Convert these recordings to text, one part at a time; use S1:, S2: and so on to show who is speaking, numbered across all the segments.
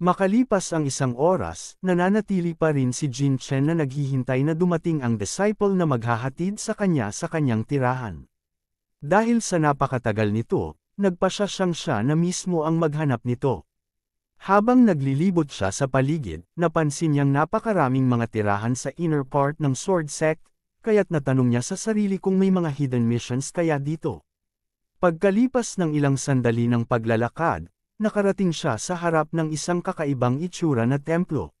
S1: Makalipas ang isang oras, nananatili pa rin si Jin Chen na naghihintay na dumating ang disciple na maghahatid sa kanya sa kanyang tirahan. Dahil sa napakatagal nito, nagpasyasyang siya na mismo ang maghanap nito. Habang naglilibot siya sa paligid, napansin niyang napakaraming mga tirahan sa inner part ng sword sect, kaya't natanong niya sa sarili kung may mga hidden missions kaya dito. Pagkalipas ng ilang sandali ng paglalakad, nakarating siya sa harap ng isang kakaibang itsura na templo.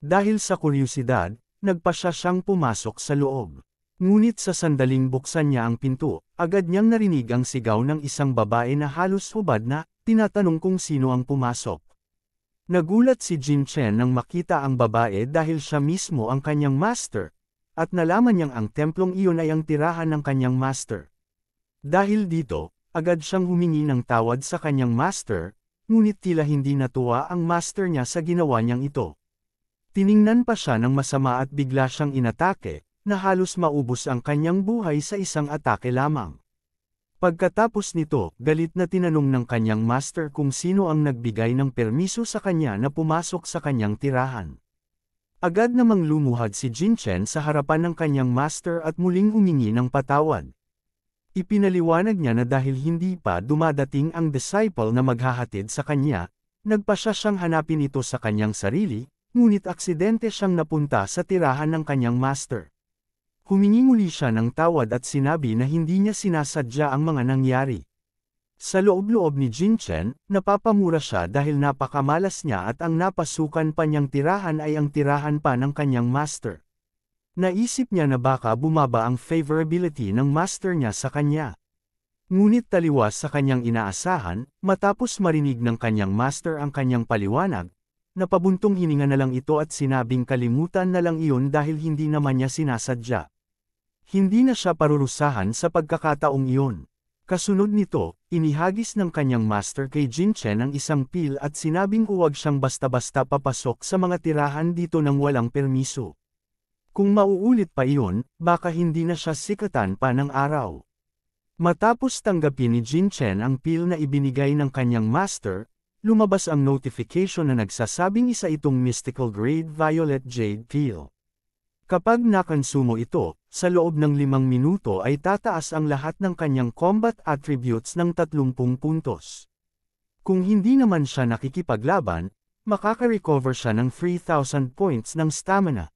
S1: Dahil sa kuryusidad, nagpa siya siyang pumasok sa loob. Ngunit sa sandaling buksan niya ang pinto, agad niyang narinig ang sigaw ng isang babae na halos hubad na, tinatanong kung sino ang pumasok. Nagulat si Jin Chen nang makita ang babae dahil siya mismo ang kanyang master, at nalaman niyang ang templong iyon ay ang tirahan ng kanyang master. Dahil dito, agad siyang humingi ng tawad sa kanyang master, ngunit tila hindi natuwa ang master niya sa ginawa niyang ito. Tiningnan pa siya ng masama at bigla siyang inatake, na halos maubos ang kanyang buhay sa isang atake lamang. Pagkatapos nito, galit na tinanong ng kanyang master kung sino ang nagbigay ng permiso sa kanya na pumasok sa kanyang tirahan. Agad namang lumuhad si Jin Chen sa harapan ng kanyang master at muling humingi ng patawad. Ipinaliwanag niya na dahil hindi pa dumadating ang disciple na maghahatid sa kanya, nagpa siya siyang hanapin ito sa kanyang sarili, ngunit aksidente siyang napunta sa tirahan ng kanyang master. Humingi muli siya ng tawad at sinabi na hindi niya sinasadya ang mga nangyari. Sa loob-loob ni Jin Chen, napapamura siya dahil napakamalas niya at ang napasukan pa niyang tirahan ay ang tirahan pa ng kanyang master. Naisip niya na baka bumaba ang favorability ng master niya sa kanya. Ngunit taliwas sa kanyang inaasahan, matapos marinig ng kanyang master ang kanyang paliwanag, napabuntong hininga na lang ito at sinabing kalimutan na lang iyon dahil hindi naman niya sinasadya. Hindi na siya parurusahan sa pagkakataong iyon. Kasunod nito, inihagis ng kanyang master kay Jin Chen ang isang pil at sinabing huwag siyang basta-basta papasok sa mga tirahan dito nang walang permiso. Kung mauulit pa iyon, baka hindi na siya sikatan pa ng araw. Matapos tanggapin ni Jin Chen ang pill na ibinigay ng kanyang master, lumabas ang notification na nagsasabing isa itong mystical grade violet jade pill. Kapag nakansumo ito, sa loob ng limang minuto ay tataas ang lahat ng kanyang combat attributes ng 30 puntos. Kung hindi naman siya nakikipaglaban, makaka-recover siya ng 3,000 points ng stamina.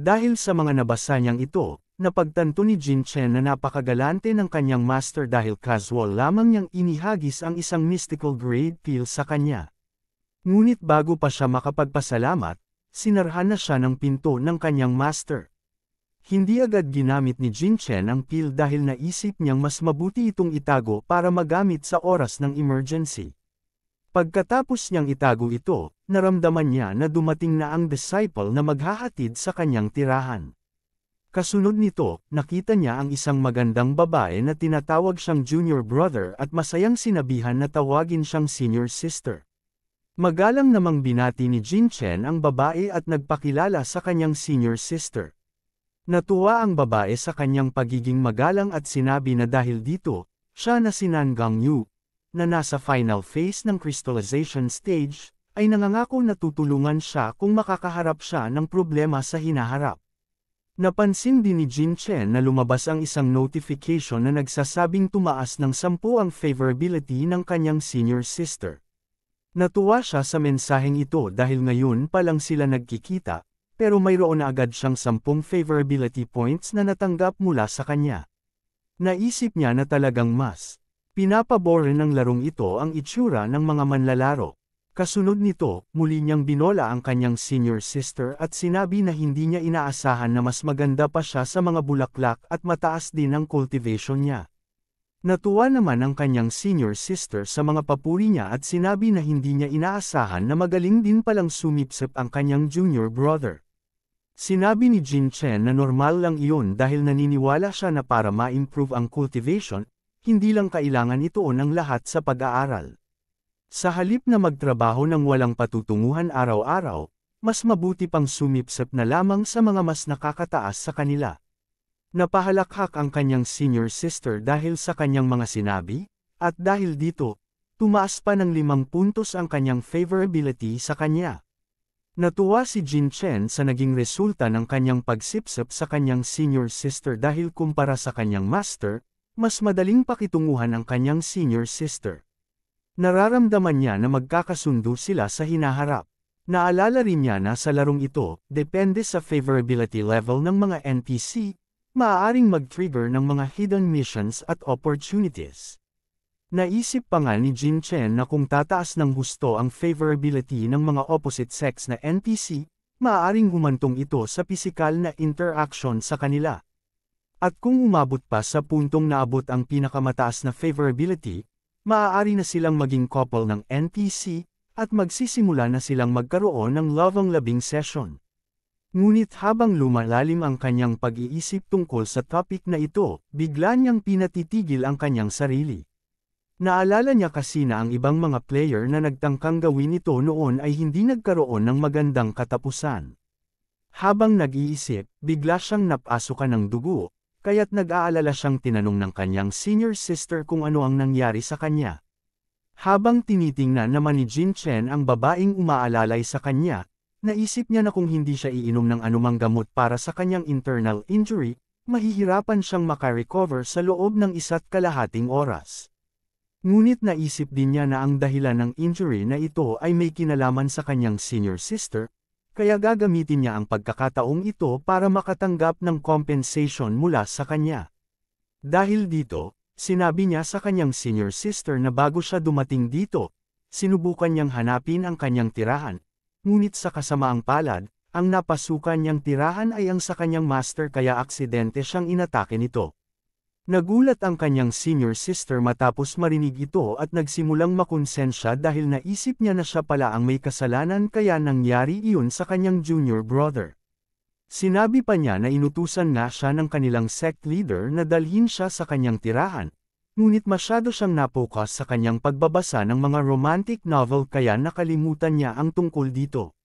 S1: Dahil sa mga nabasa niyang ito, napagtanto ni Jin Chen na napakagalante ng kanyang master dahil casual lamang niyang inihagis ang isang mystical grade pill sa kanya. Ngunit bago pa siya makapagpasalamat, sinarhan na siya ng pinto ng kanyang master. Hindi agad ginamit ni Jin Chen ang pill dahil naisip niyang mas mabuti itong itago para magamit sa oras ng emergency. Pagkatapos niyang itago ito, naramdaman niya na dumating na ang disciple na maghahatid sa kanyang tirahan. Kasunod nito, nakita niya ang isang magandang babae na tinatawag siyang junior brother at masayang sinabihan na tawagin siyang senior sister. Magalang namang binati ni Jin Chen ang babae at nagpakilala sa kanyang senior sister. Natuwa ang babae sa kanyang pagiging magalang at sinabi na dahil dito, siya na si Nangang Yu, na nasa final phase ng crystallization stage, ay nangangako na tutulungan siya kung makakaharap siya ng problema sa hinaharap. Napansin din ni Jin Chen na lumabas ang isang notification na nagsasabing tumaas ng 10 ang favorability ng kanyang senior sister. Natuwa siya sa mensaheng ito dahil ngayon pa lang sila nagkikita, pero mayroon na agad siyang 10 favorability points na natanggap mula sa kanya. Naisip niya na talagang mas Pinapabore ng larong ito ang itsura ng mga manlalaro. Kasunod nito, muli niyang binola ang kanyang senior sister at sinabi na hindi niya inaasahan na mas maganda pa siya sa mga bulaklak at mataas din ang cultivation niya. Natuwa naman ang kanyang senior sister sa mga papuri niya at sinabi na hindi niya inaasahan na magaling din palang sumipsip ang kanyang junior brother. Sinabi ni Jin Chen na normal lang iyon dahil naniniwala siya na para ma-improve ang cultivation, hindi lang kailangan ito ng lahat sa pag-aaral. Sa halip na magtrabaho ng walang patutunguhan araw-araw, mas mabuti pang sumipsep na lamang sa mga mas nakakataas sa kanila. Napahalakhak ang kanyang senior sister dahil sa kanyang mga sinabi, at dahil dito, tumaas pa ng limang puntos ang kanyang favorability sa kanya. Natuwa si Jin Chen sa naging resulta ng kanyang pagsipsap sa kanyang senior sister dahil kumpara sa kanyang master, mas madaling pakitunguhan ang kanyang senior sister. Nararamdaman niya na magkakasundo sila sa hinaharap. Naalala rin niya na sa larong ito, depende sa favorability level ng mga NPC, maaaring mag-trigger ng mga hidden missions at opportunities. Naisip pa nga ni Jin Chen na kung tataas ng gusto ang favorability ng mga opposite sex na NPC, maaaring humantong ito sa pisikal na interaction sa kanila. At kung umabot pa sa puntong naabot ang pinakamataas na favorability, maaari na silang maging couple ng NPC, at magsisimula na silang magkaroon ng lovang labing session. Ngunit habang lumalalim ang kanyang pag-iisip tungkol sa topic na ito, bigla niyang pinatitigil ang kanyang sarili. Naalala niya kasi na ang ibang mga player na nagtangkang gawin ito noon ay hindi nagkaroon ng magandang katapusan. Habang nag-iisip, bigla siyang napasukan ng dugo, kaya't nag-aalala siyang tinanong ng kanyang senior sister kung ano ang nangyari sa kanya. Habang tinitingnan naman ni Jin Chen ang babaeng umaalalay sa kanya, naisip niya na kung hindi siya iinom ng anumang gamot para sa kanyang internal injury, mahihirapan siyang makarecover sa loob ng isa't kalahating oras. Ngunit naisip din niya na ang dahilan ng injury na ito ay may kinalaman sa kanyang senior sister, kaya gagamitin niya ang pagkakataong ito para makatanggap ng compensation mula sa kanya. Dahil dito, sinabi niya sa kanyang senior sister na bago siya dumating dito, sinubukan niyang hanapin ang kanyang tirahan, ngunit sa kasamaang palad, ang napasukan niyang tirahan ay ang sa kanyang master kaya aksidente siyang inatake nito. Nagulat ang kanyang senior sister matapos marinig ito at nagsimulang makonsensya dahil naisip niya na siya pala ang may kasalanan kaya nangyari iyon sa kanyang junior brother. Sinabi pa niya na inutusan na siya ng kanilang sect leader na dalhin siya sa kanyang tirahan, ngunit masyado siyang napokas sa kanyang pagbabasa ng mga romantic novel kaya nakalimutan niya ang tungkol dito.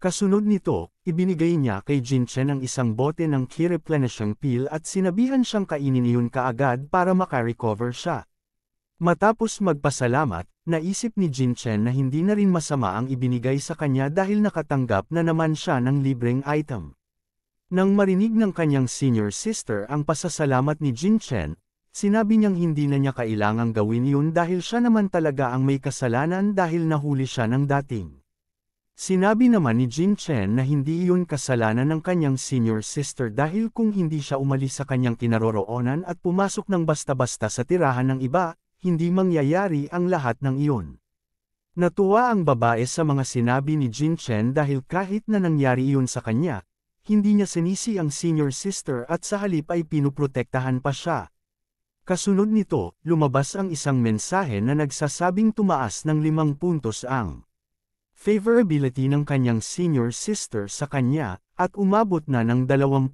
S1: Kasunod nito, ibinigay niya kay Jin Chen ang isang bote ng kireplenishing pill at sinabihan siyang kainin iyon kaagad para makarecover siya. Matapos magpasalamat, naisip ni Jin Chen na hindi na rin masama ang ibinigay sa kanya dahil nakatanggap na naman siya ng libreng item. Nang marinig ng kanyang senior sister ang pasasalamat ni Jin Chen, sinabi niyang hindi na niya kailangang gawin iyon dahil siya naman talaga ang may kasalanan dahil nahuli siya ng dating. Sinabi naman ni Jin Chen na hindi iyon kasalanan ng kanyang senior sister dahil kung hindi siya umalis sa kanyang kinaroroonan at pumasok ng basta-basta sa tirahan ng iba, hindi mangyayari ang lahat ng iyon. Natuwa ang babae sa mga sinabi ni Jin Chen dahil kahit na nangyari iyon sa kanya, hindi niya sinisi ang senior sister at sa halip ay pinuprotektahan pa siya. Kasunod nito, lumabas ang isang mensahe na nagsasabing tumaas ng limang puntos ang favorability ng kanyang senior sister sa kanya, at umabot na ng 20.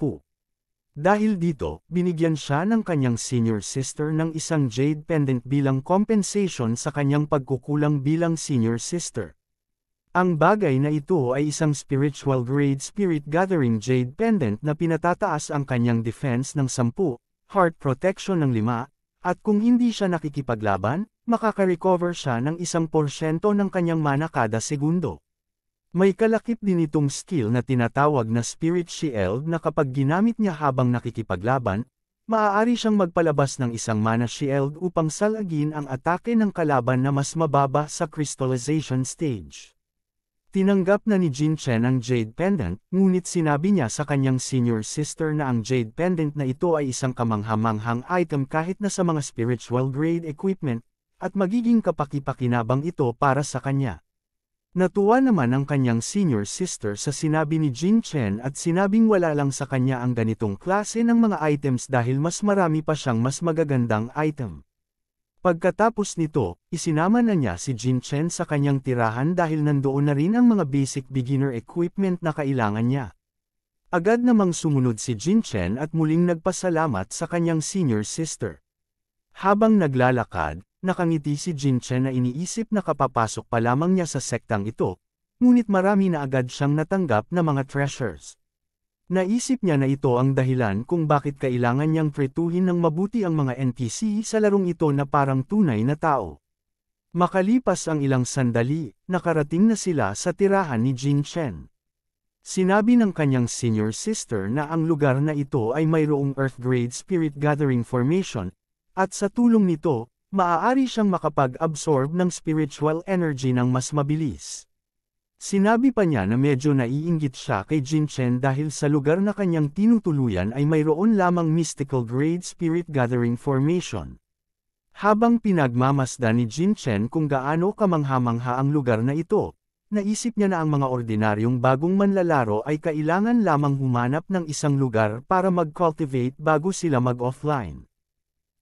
S1: Dahil dito, binigyan siya ng kanyang senior sister ng isang jade pendant bilang compensation sa kanyang pagkukulang bilang senior sister. Ang bagay na ito ay isang spiritual grade spirit gathering jade pendant na pinatataas ang kanyang defense ng 10, heart protection ng 5, at kung hindi siya nakikipaglaban, makaka-recover siya ng 1% ng kanyang mana kada segundo. May kalakip din itong skill na tinatawag na Spirit Shield na kapag ginamit niya habang nakikipaglaban, maaari siyang magpalabas ng isang mana shield upang salagin ang atake ng kalaban na mas mababa sa crystallization stage. Tinanggap na ni Jin Chen ang Jade Pendant, ngunit sinabi niya sa kanyang senior sister na ang Jade Pendant na ito ay isang kamanghamanghang item kahit na sa mga spiritual grade equipment, at magiging kapakipakinabang ito para sa kanya. Natuwa naman ang kanyang senior sister sa sinabi ni Jin Chen at sinabing wala lang sa kanya ang ganitong klase ng mga items dahil mas marami pa siyang mas magagandang item. Pagkatapos nito, isinama na niya si Jin Chen sa kanyang tirahan dahil nandoon na rin ang mga basic beginner equipment na kailangan niya. Agad namang sumunod si Jin Chen at muling nagpasalamat sa kanyang senior sister. Habang naglalakad, nakangiti si Jin Chen na iniisip na kapapasok pa lamang niya sa sektang ito, ngunit marami na agad siyang natanggap na mga treasures. Naisip niya na ito ang dahilan kung bakit kailangan niyang pretuhin ng mabuti ang mga NPC sa larong ito na parang tunay na tao. Makalipas ang ilang sandali, nakarating na sila sa tirahan ni Jin Chen. Sinabi ng kanyang senior sister na ang lugar na ito ay mayroong Earth Grade Spirit Gathering Formation, at sa tulong nito, maaari siyang makapag-absorb ng spiritual energy ng mas mabilis. Sinabi pa niya na medyo naiinggit siya kay Jin Chen dahil sa lugar na kanyang tinutuluyan ay mayroon lamang mystical grade spirit gathering formation. Habang pinagmamasda ni Jin Chen kung gaano kamanghamangha ang lugar na ito, naisip niya na ang mga ordinaryong bagong manlalaro ay kailangan lamang humanap ng isang lugar para mag-cultivate bago sila mag-offline.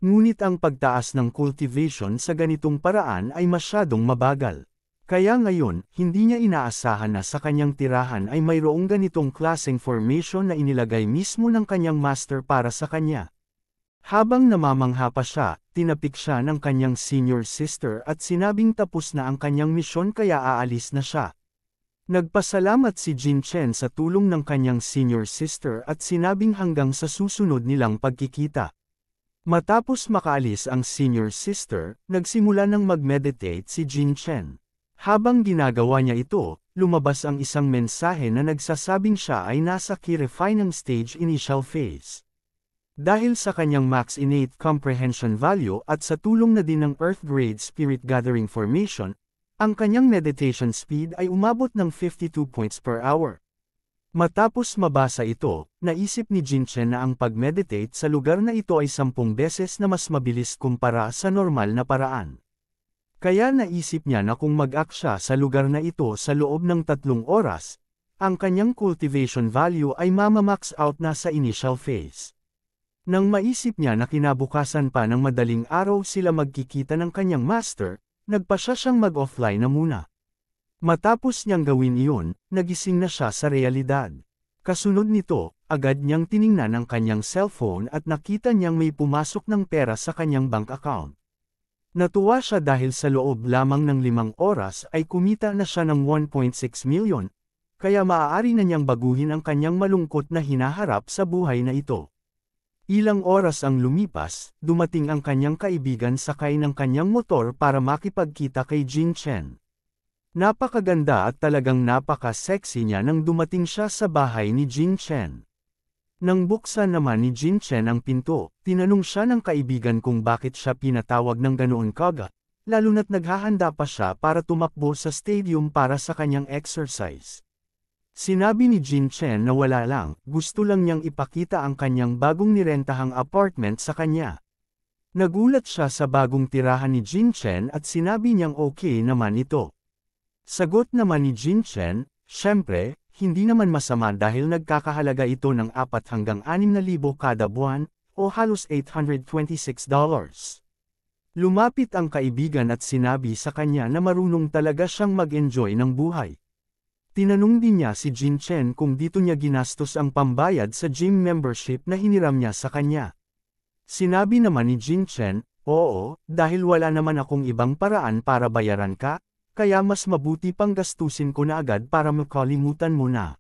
S1: Ngunit ang pagtaas ng cultivation sa ganitong paraan ay masyadong mabagal. Kaya ngayon, hindi niya inaasahan na sa kanyang tirahan ay mayroong ganitong klaseng formation na inilagay mismo ng kanyang master para sa kanya. Habang namamangha pa siya, tinapik siya ng kanyang senior sister at sinabing tapos na ang kanyang misyon kaya aalis na siya. Nagpasalamat si Jin Chen sa tulong ng kanyang senior sister at sinabing hanggang sa susunod nilang pagkikita. Matapos makaalis ang senior sister, nagsimula ng mag-meditate si Jin Chen. Habang ginagawa niya ito, lumabas ang isang mensahe na nagsasabing siya ay nasa key refining stage initial phase. Dahil sa kanyang max innate comprehension value at sa tulong na din ng Earth Grade Spirit Gathering Formation, ang kanyang meditation speed ay umabot ng 52 points per hour. Matapos mabasa ito, naisip ni Jinchen na ang pag-meditate sa lugar na ito ay sampung beses na mas mabilis kumpara sa normal na paraan. Kaya naisip niya na kung mag aksya sa lugar na ito sa loob ng tatlong oras, ang kanyang cultivation value ay mamamax out na sa initial phase. Nang maisip niya na kinabukasan pa ng madaling araw sila magkikita ng kanyang master, nagpasya siyang mag-offline na muna. Matapos niyang gawin iyon, nagising na siya sa realidad. Kasunod nito, agad niyang tiningnan ang kanyang cellphone at nakita niyang may pumasok ng pera sa kanyang bank account. Natuwa siya dahil sa loob lamang ng limang oras ay kumita na siya ng 1.6 million, kaya maaari na niyang baguhin ang kanyang malungkot na hinaharap sa buhay na ito. Ilang oras ang lumipas, dumating ang kanyang kaibigan sakay ng kanyang motor para makipagkita kay Jin Chen. Napakaganda at talagang napaka-sexy niya nang dumating siya sa bahay ni Jin Chen. Nang buksan naman ni Jin Chen ang pinto, tinanong siya ng kaibigan kung bakit siya pinatawag ng ganoon kagat, lalo na't naghahanda pa siya para tumakbo sa stadium para sa kanyang exercise. Sinabi ni Jin Chen na wala lang, gusto lang niyang ipakita ang kanyang bagong nirentahang apartment sa kanya. Nagulat siya sa bagong tirahan ni Jin Chen at sinabi niyang okay naman ito. Sagot naman ni Jin Chen, syempre, hindi naman masama dahil nagkakahalaga ito ng 4 hanggang 6,000 kada buwan, o halos $826. Lumapit ang kaibigan at sinabi sa kanya na marunong talaga siyang mag-enjoy ng buhay. Tinanong din niya si Jin Chen kung dito niya ginastos ang pambayad sa gym membership na hiniram niya sa kanya. Sinabi naman ni Jin Chen, Oo, dahil wala naman akong ibang paraan para bayaran ka, kaya mas mabuti pang gastusin ko na agad para makalimutan mo na.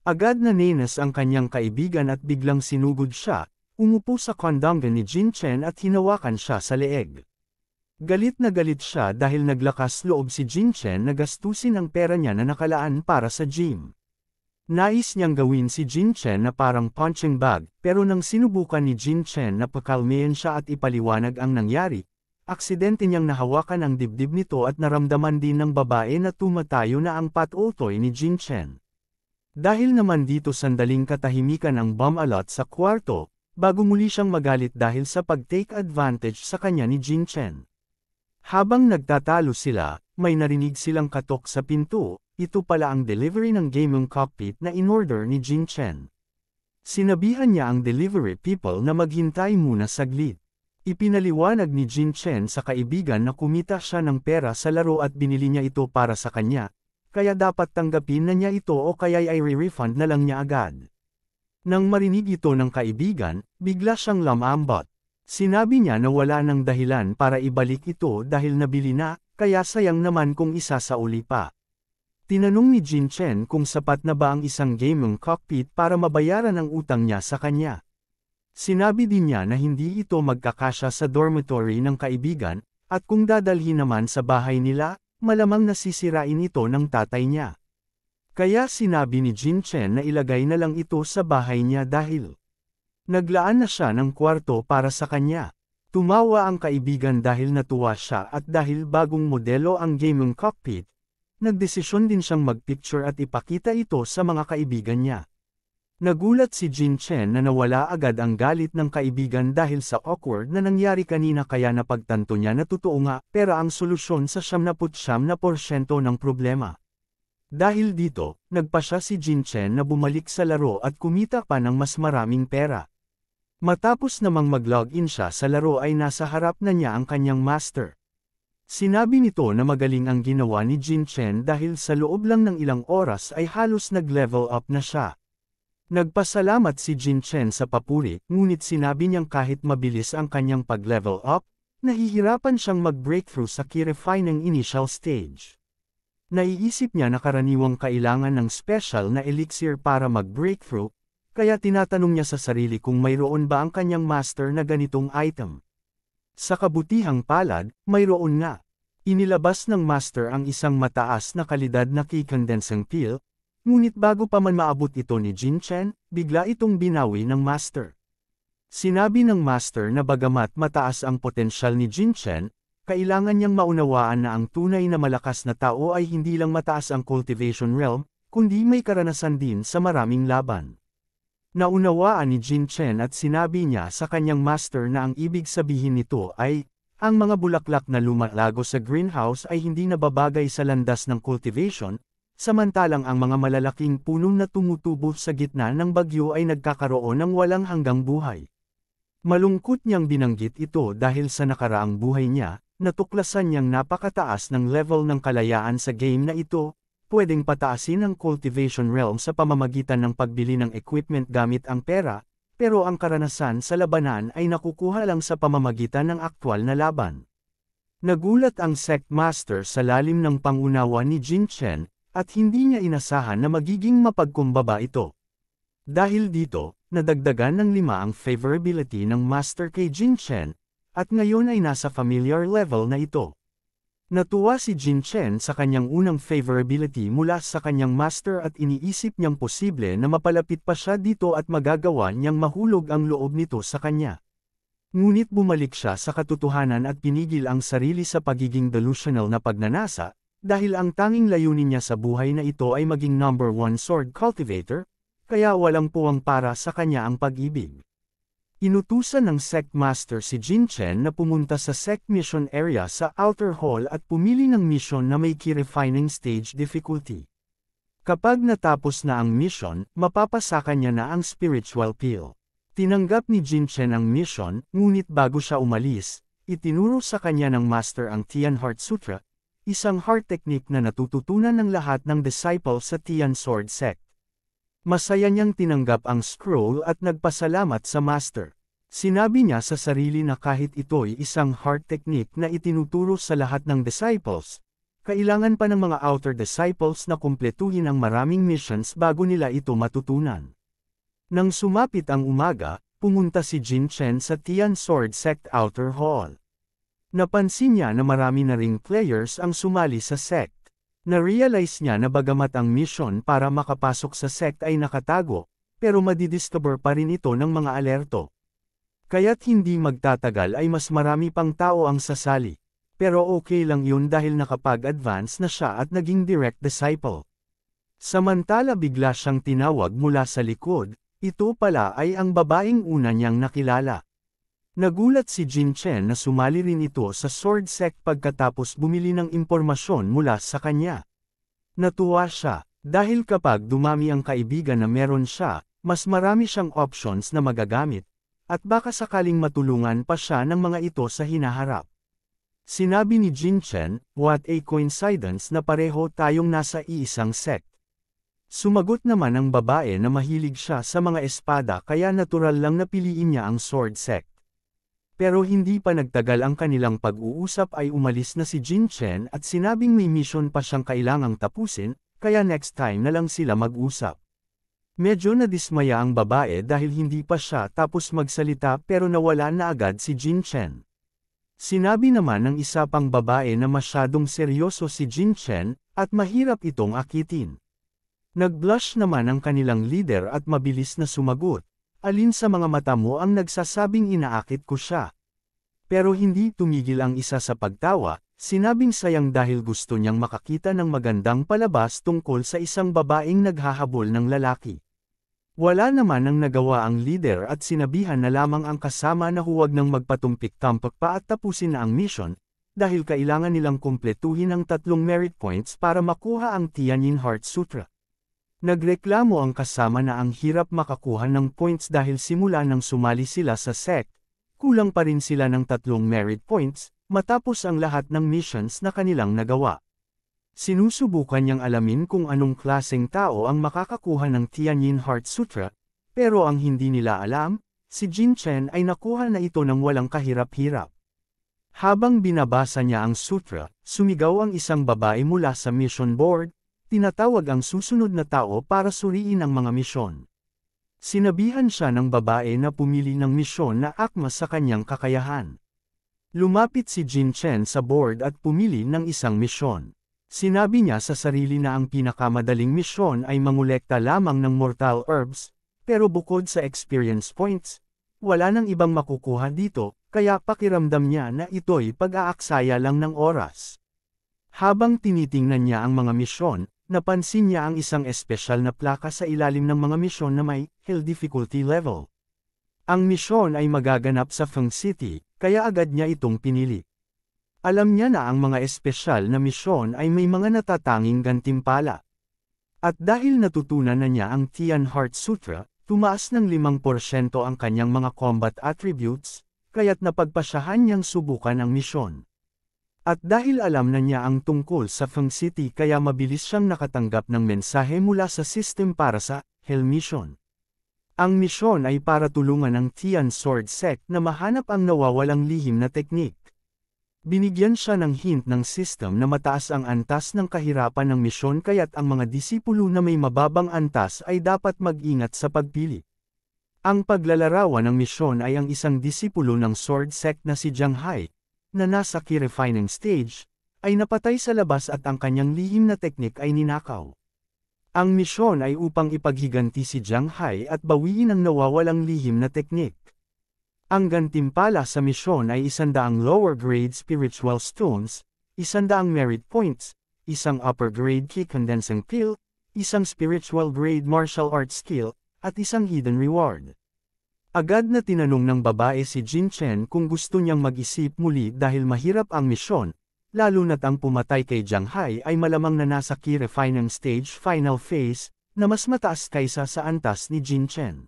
S1: Agad na nenas ang kanyang kaibigan at biglang sinugod siya, umupo sa kondanga ni Jin Chen at hinawakan siya sa leeg. Galit na galit siya dahil naglakas loob si Jin Chen na gastusin ang pera niya na nakalaan para sa gym. Nais niyang gawin si Jin Chen na parang punching bag, pero nang sinubukan ni Jin Chen na pakalmeyan siya at ipaliwanag ang nangyari, Aksidente niyang nahawakan ang dibdib nito at naramdaman din ng babae na tumatayo na ang patutoy ni Jing Chen. Dahil naman dito sandaling katahimikan ang bumalot sa kwarto, bago muli siyang magalit dahil sa pag-take advantage sa kanya ni Jing Chen. Habang nagtatalo sila, may narinig silang katok sa pinto, ito pala ang delivery ng gaming cockpit na inorder ni Jing Chen. Sinabihan niya ang delivery people na maghintay muna saglit. Ipinaliwanag ni Jin Chen sa kaibigan na kumita siya ng pera sa laro at binili niya ito para sa kanya, kaya dapat tanggapin na niya ito o kaya'y ay re-refund na lang niya agad. Nang marinig ito ng kaibigan, bigla siyang lamambot. Sinabi niya na wala ng dahilan para ibalik ito dahil nabili na, kaya sayang naman kung isa sa uli pa. Tinanong ni Jin Chen kung sapat na ba ang isang gaming cockpit para mabayaran ang utang niya sa kanya. Sinabi din niya na hindi ito magkakasya sa dormitory ng kaibigan, at kung dadalhin naman sa bahay nila, malamang nasisirain ito ng tatay niya. Kaya sinabi ni Jin Chen na ilagay na lang ito sa bahay niya dahil naglaan na siya ng kwarto para sa kanya. Tumawa ang kaibigan dahil natuwa siya at dahil bagong modelo ang gaming cockpit, nagdesisyon din siyang magpicture at ipakita ito sa mga kaibigan niya. Nagulat si Jin Chen na nawala agad ang galit ng kaibigan dahil sa awkward na nangyari kanina kaya napagtanto niya na totoo nga pero ang solusyon sa 79% ng problema. Dahil dito, nagpasya si Jin Chen na bumalik sa laro at kumita pa ng mas maraming pera. Matapos namang mag-login siya sa laro ay nasa harap na niya ang kanyang master. Sinabi nito na magaling ang ginawa ni Jin Chen dahil sa loob lang ng ilang oras ay halos nag-level up na siya. Nagpasalamat si Jin Chen sa papuri, ngunit sinabi niyang kahit mabilis ang kanyang pag-level up, nahihirapan siyang mag-breakthrough sa key refining initial stage. Naiisip niya na karaniwang kailangan ng special na elixir para mag-breakthrough, kaya tinatanong niya sa sarili kung mayroon ba ang kanyang master na ganitong item. Sa kabutihang palad, mayroon nga. Inilabas ng master ang isang mataas na kalidad na key condensing pill, Ngunit bago pa man maabot ito ni Jin Chen, bigla itong binawi ng master. Sinabi ng master na bagamat mataas ang potensyal ni Jin Chen, kailangan niyang maunawaan na ang tunay na malakas na tao ay hindi lang mataas ang cultivation realm, kundi may karanasan din sa maraming laban. Naunawaan ni Jin Chen at sinabi niya sa kanyang master na ang ibig sabihin nito ay, ang mga bulaklak na lumalago sa greenhouse ay hindi nababagay sa landas ng cultivation, Samantalang ang mga malalaking punong na tumutubo sa gitna ng bagyo ay nagkakaroon ng walang hanggang buhay. Malungkot niyang binanggit ito dahil sa nakaraang buhay niya, natuklasan niyang napakataas ng level ng kalayaan sa game na ito, pwedeng pataasin ang cultivation realm sa pamamagitan ng pagbili ng equipment gamit ang pera, pero ang karanasan sa labanan ay nakukuha lang sa pamamagitan ng aktwal na laban. Nagulat ang sect master sa lalim ng pangunawa ni Jin Chen, at hindi niya inasahan na magiging mapagkumbaba ito. Dahil dito, nadagdagan ng lima ang favorability ng Master kay Jin Chen, at ngayon ay nasa familiar level na ito. Natuwa si Jin Chen sa kanyang unang favorability mula sa kanyang master at iniisip niyang posible na mapalapit pa siya dito at magagawa niyang mahulog ang loob nito sa kanya. Ngunit bumalik siya sa katotohanan at pinigil ang sarili sa pagiging delusional na pagnanasa, dahil ang tanging layunin niya sa buhay na ito ay maging number one sword cultivator, kaya walang puwang para sa kanya ang pag-ibig. Inutusan ng sect master si Jin Chen na pumunta sa sect mission area sa outer hall at pumili ng mission na may key-refining stage difficulty. Kapag natapos na ang mission, mapapasaka niya na ang spiritual pill. Tinanggap ni Jin Chen ang mission, ngunit bago siya umalis, itinuro sa kanya ng master ang Tian Heart Sutra, isang heart technique na natututunan ng lahat ng disciple sa Tian Sword Sect. Masaya niyang tinanggap ang scroll at nagpasalamat sa master. Sinabi niya sa sarili na kahit ito'y isang heart technique na itinuturo sa lahat ng disciples, kailangan pa ng mga outer disciples na kumpletuhin ang maraming missions bago nila ito matutunan. Nang sumapit ang umaga, pumunta si Jin Chen sa Tian Sword Sect Outer Hall. Napansin niya na marami na ring players ang sumali sa sect. Narealize niya na bagamat ang mission para makapasok sa sect ay nakatago, pero madidiscover pa rin ito ng mga alerto. Kaya't hindi magtatagal ay mas marami pang tao ang sasali. Pero okay lang yun dahil nakapag-advance na siya at naging direct disciple. Samantala bigla siyang tinawag mula sa likod, ito pala ay ang babaeng una niyang nakilala. Nagulat si Jin Chen na sumali rin ito sa sword sect pagkatapos bumili ng impormasyon mula sa kanya. Natuwa siya, dahil kapag dumami ang kaibigan na meron siya, mas marami siyang options na magagamit, at baka sakaling matulungan pa siya ng mga ito sa hinaharap. Sinabi ni Jin Chen, what a coincidence na pareho tayong nasa iisang sect. Sumagot naman ang babae na mahilig siya sa mga espada kaya natural lang napiliin niya ang sword sect. Pero hindi pa nagtagal ang kanilang pag-uusap ay umalis na si Jin Chen at sinabing may mission pa siyang kailangang tapusin, kaya next time na lang sila mag-usap. Medyo nadismaya ang babae dahil hindi pa siya tapos magsalita pero nawala na agad si Jin Chen. Sinabi naman ng isa pang babae na masyadong seryoso si Jin Chen, at mahirap itong akitin. Nag-blush naman ang kanilang leader at mabilis na sumagot alin sa mga mata mo ang nagsasabing inaakit ko siya. Pero hindi tumigil ang isa sa pagtawa, sinabing sayang dahil gusto niyang makakita ng magandang palabas tungkol sa isang babaeng naghahabol ng lalaki. Wala naman ang nagawa ang leader at sinabihan na lamang ang kasama na huwag nang magpatumpik-tampak pa at tapusin na ang mission, dahil kailangan nilang kumpletuhin ang tatlong merit points para makuha ang Tianyin Heart Sutra. Nagreklamo ang kasama na ang hirap makakuha ng points dahil simula nang sumali sila sa SEC, kulang pa rin sila ng tatlong merit points, matapos ang lahat ng missions na kanilang nagawa. Sinusubukan niyang alamin kung anong klaseng tao ang makakakuha ng Tianyin Heart Sutra, pero ang hindi nila alam, si Jin Chen ay nakuha na ito ng walang kahirap-hirap. Habang binabasa niya ang sutra, sumigaw ang isang babae mula sa mission board, tinatawag ang susunod na tao para suriin ang mga misyon. Sinabihan siya ng babae na pumili ng misyon na akma sa kanyang kakayahan. Lumapit si Jin Chen sa board at pumili ng isang misyon. Sinabi niya sa sarili na ang pinakamadaling misyon ay mangulekta lamang ng mortal herbs, pero bukod sa experience points, wala nang ibang makukuha dito, kaya pakiramdam niya na ito'y pag-aaksaya lang ng oras. Habang tinitingnan niya ang mga misyon, napansin niya ang isang espesyal na plaka sa ilalim ng mga misyon na may Hell Difficulty Level. Ang misyon ay magaganap sa Feng City, kaya agad niya itong pinili. Alam niya na ang mga espesyal na misyon ay may mga natatanging gantimpala. At dahil natutunan na niya ang Tian Heart Sutra, tumaas ng 5% ang kanyang mga combat attributes, kaya't napagpasyahan niyang subukan ang misyon. At dahil alam na niya ang tungkol sa Feng City kaya mabilis siyang nakatanggap ng mensahe mula sa system para sa Hell Mission. Ang misyon ay para tulungan ang Tian Sword Sect na mahanap ang nawawalang lihim na teknik. Binigyan siya ng hint ng system na mataas ang antas ng kahirapan ng misyon kaya't ang mga disipulo na may mababang antas ay dapat mag-ingat sa pagpili. Ang paglalarawan ng misyon ay ang isang disipulo ng Sword Sect na si Jiang Hai, na nasa key refining stage, ay napatay sa labas at ang kanyang lihim na teknik ay ninakaw. Ang misyon ay upang ipaghiganti si Jiang Hai at bawiin ang nawawalang lihim na teknik. Ang gantimpala sa misyon ay isandaang lower grade spiritual stones, isandaang merit points, isang upper grade key condensing pill, isang spiritual grade martial arts skill, at isang hidden reward. Agad na tinanong ng babae si Jin Chen kung gusto niyang mag-isip muli dahil mahirap ang misyon, lalo na't ang pumatay kay Jiang Hai ay malamang na nasa key refining stage final phase, na mas mataas kaysa sa antas ni Jin Chen.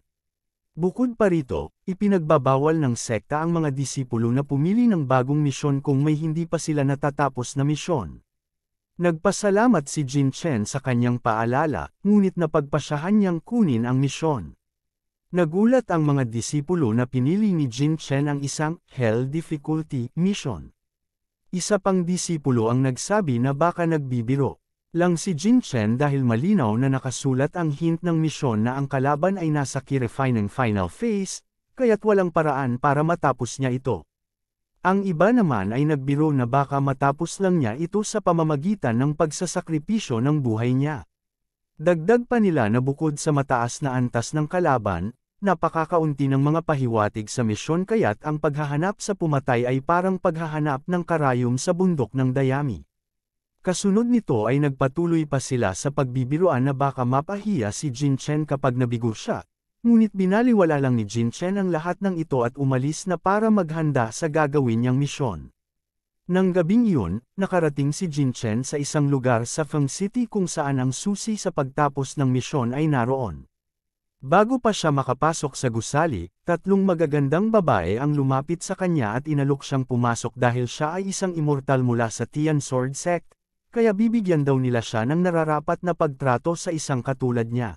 S1: Bukod pa rito, ipinagbabawal ng sekta ang mga disipulo na pumili ng bagong misyon kung may hindi pa sila natatapos na misyon. Nagpasalamat si Jin Chen sa kanyang paalala, ngunit napagpasyahan niyang kunin ang misyon. Nagulat ang mga disipulo na pinili ni Jin Chen ang isang Hell Difficulty Mission. Isa pang disipulo ang nagsabi na baka nagbibiro lang si Jin Chen dahil malinaw na nakasulat ang hint ng misyon na ang kalaban ay nasa key refining final phase, kaya't walang paraan para matapos niya ito. Ang iba naman ay nagbiro na baka matapos lang niya ito sa pamamagitan ng pagsasakripisyo ng buhay niya. Dagdag pa nila na bukod sa mataas na antas ng kalaban, Napakakaunti ng mga pahiwatig sa misyon kaya't ang paghahanap sa pumatay ay parang paghahanap ng karayom sa bundok ng Dayami. Kasunod nito ay nagpatuloy pa sila sa pagbibiruan na baka mapahiya si Jin Chen kapag nabigo siya. Ngunit binaliwala lang ni Jin Chen ang lahat ng ito at umalis na para maghanda sa gagawin niyang misyon. Nang gabing iyon, nakarating si Jin Chen sa isang lugar sa Feng City kung saan ang susi sa pagtapos ng misyon ay naroon. Bago pa siya makapasok sa gusali, tatlong magagandang babae ang lumapit sa kanya at inalok siyang pumasok dahil siya ay isang immortal mula sa Tian Sword Sect, kaya bibigyan daw nila siya ng nararapat na pagtrato sa isang katulad niya.